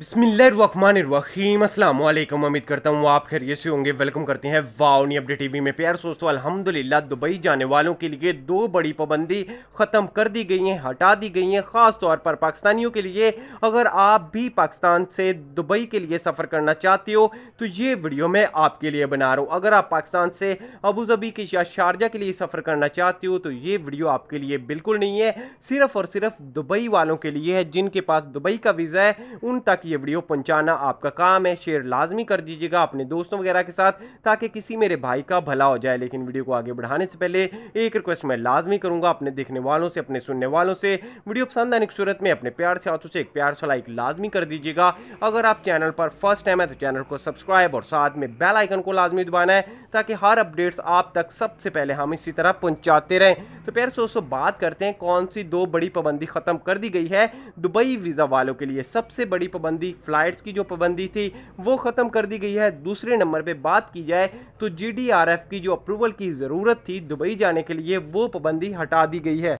बिसमीम अस्सलाम वालेकुम उम्मीद करता हूँ आप खैर से होंगे वेलकम करते हैं वाओनी अपडेट टीवी में प्यार दोस्तों अल्हम्दुलिल्लाह दुबई जाने वालों के लिए दो बड़ी पाबंदी ख़त्म कर दी गई हैं हटा दी गई हैं ख़ास तौर पर पाकिस्तानियों के लिए अगर आप भी पाकिस्तान से दुबई के लिए सफ़र करना चाहते हो तो ये वीडियो मैं आपके लिए बना रहा हूँ अगर आप पाकिस्तान से अबूजबी के या शारजा के लिए सफ़र करना चाहते हो तो ये वीडियो आपके लिए बिल्कुल नहीं है सिर्फ़ और सिर्फ दुबई वालों के लिए है जिनके पास दुबई का वीज़ा है उन तक कि ये वीडियो पहुंचाना आपका काम है शेयर लाजमी कर दीजिएगा अपने दोस्तों वगैरह के साथ ताकि किसी मेरे भाई का भला हो जाए लेकिन वीडियो को आगे बढ़ाने से पहले एक रिक्वेस्ट मैं लाजमी करूंगा अपने देखने वालों से अपने सुनने वालों से वीडियो पसंद आने की सूरत में अपने प्यार से हाथों से एक प्यार से लाइक लाजमी कर दीजिएगा अगर आप चैनल पर फर्स्ट टाइम है तो चैनल को सब्सक्राइब और साथ में बेल आइकन को लाजमी दबाना है ताकि हर अपडेट्स आप तक सबसे पहले हम इसी तरह पहुंचाते रहें तो प्यार दोस्तों बात करते हैं कौन सी दो बड़ी पाबंदी ख़त्म कर दी गई है दुबई वीज़ा वालों के लिए सबसे बड़ी पाबंदी पाबंदी फ़्लाइट्स की जो पाबंदी थी वो ख़त्म कर दी गई है दूसरे नंबर पर बात की जाए तो जी की जो अप्रूवल की ज़रूरत थी दुबई जाने के लिए वो पाबंदी हटा दी गई है